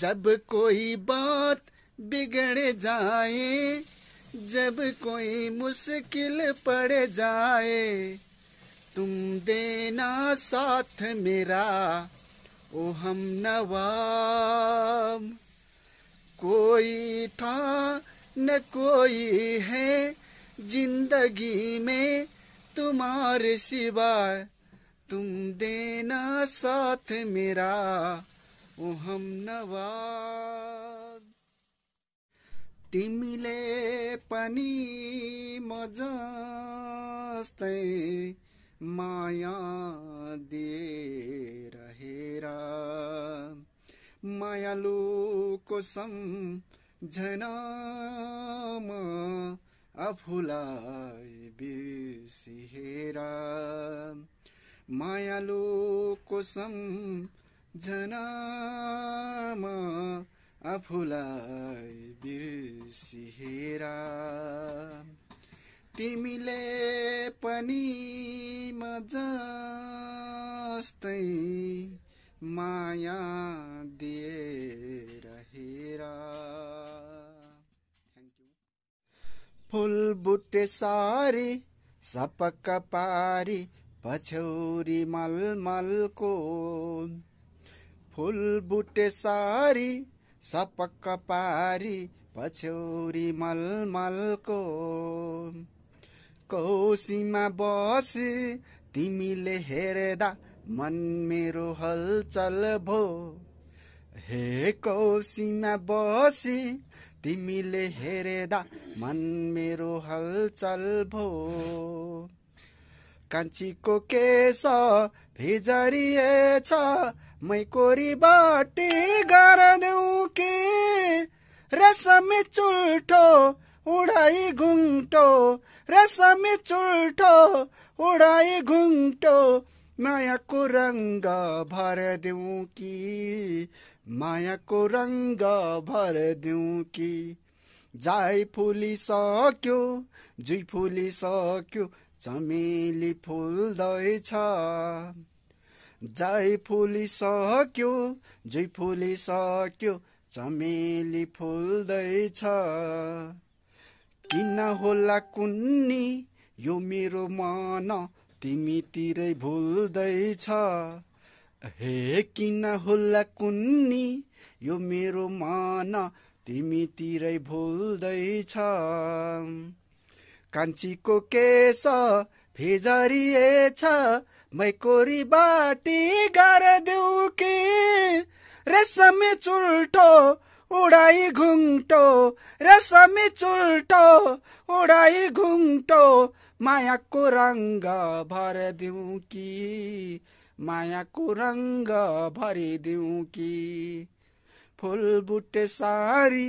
जब कोई बात बिगड़ जाए जब कोई मुश्किल पड़ जाए तुम देना साथ मेरा ओ हम नवाब कोई था न कोई है जिंदगी में तुम्हारे सिवा तुम देना साथ मेरा ओ हम तिमीले पनि म माया दिएर हेर मायालुको सम्झन म आफूलाई बिर्सिहेर मायालुको सम् जनाम आफूलाई बिर्सिएर तिमीले पनि म जस्तै माया दिएर हेर फुल बुटे सारी सपक पारी पछौरी मलमलको फुल बुटे सारी सपक्क पारी पछ्यौरी मलमलको कौसीमा बसे तिमीले हेर्दा मन मेरो हलचल भो हे कौसीमा बसे तिमीले हेर्दा मन मेरो हलचल भो कान्छीको केस भिजरिएछ मै कोरी बाटे देऊ के रसमी चुल्ठो उडाई घुङ्टो रसमी चुल्ठो उडाई घुङ्टो मायाको रङ्ग भर देऊ कि मायाको रङ्ग भर देऊ कि फुली सक्यो जुई फुली सक्यो चमेली फुल्दैछ जय सक्यो जय फुलि सक्यो चमेली फुल्दैछ किन होला कुन्नी यो मेरो मन तिमीतिरै भुल्दैछ हे किन होला कुन्नी यो मेरो मन तिमीतिरै भुल्दैछ कान्छीको केश फिजरिएछ मैकोरी बाटी गरिदेऊ कि रेशमी चुल्टो उडाई घुङ्टो रेसमी चुल्टो उडाई घुङ्टो मायाको रङ्ग भरिदेऊ कि मायाको रङ्ग भरिदेऊ कि बुटे सारी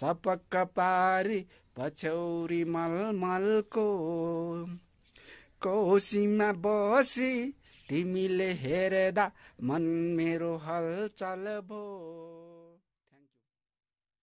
सपक्क पारी पछौरी मलमलको कोसीमा बसी तिमीले हेरेदा मन मेरो हलचल भो